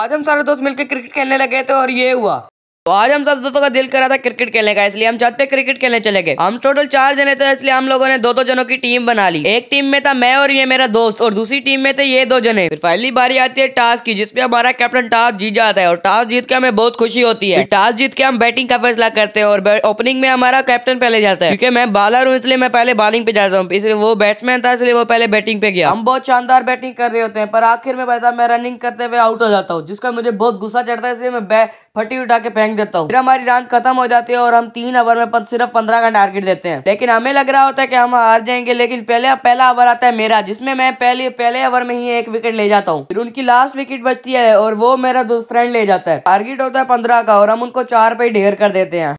आज हम सारे दोस्त मिलकर क्रिकेट खेलने लगे थे और ये हुआ तो आज हम सब दोस्तों का दिल करा था क्रिकेट खेलने का इसलिए हम छत पे क्रिकेट खेलने चले गए हम टोटल चार जने थे इसलिए हम लोगों ने दो दो जनों की टीम बना ली एक टीम में था मैं और ये मेरा दोस्त और दूसरी टीम में थे ये दो जने फिर पहली बारी आती है टॉस की जिसपे हमारा कैप्टन टॉस जीत जाता है और टॉस जीत के हमें बहुत खुशी होती है टॉस जीत के हम बैटिंग का फैसला करते हैं और ओपनिंग में हमारा कैप्टन पहले जाता है क्योंकि मैं बॉलर हूँ इसलिए मैं पहले बॉलिंग पे जाता हूँ इसलिए वो बैट्समैन था इसलिए वो पहले बैटिंग पे गया हम बहुत शानदार बैटिंग कर रहे होते हैं पर आखिर में पता मैं रनिंग करते हुए आउट हो जाता हूँ जिसका मुझे बहुत गुस्सा चढ़ता है इसलिए मैं फटी उठा के फेंक देता हूँ फिर हमारी रन खत्म हो जाती है और हम तीन ओवर में सिर्फ पंद्रह का टारगेट देते हैं लेकिन हमें लग रहा होता है की हम हार जाएंगे लेकिन पहले पहला ओवर आता है मेरा जिसमे मैं पहले पहले ओवर में ही एक विकेट ले जाता हूँ फिर उनकी लास्ट विकेट बचती है और वो मेरा फ्रेंड ले जाता है टारगेट होता है पंद्रह का और हम उनको चार पे ढेर कर देते हैं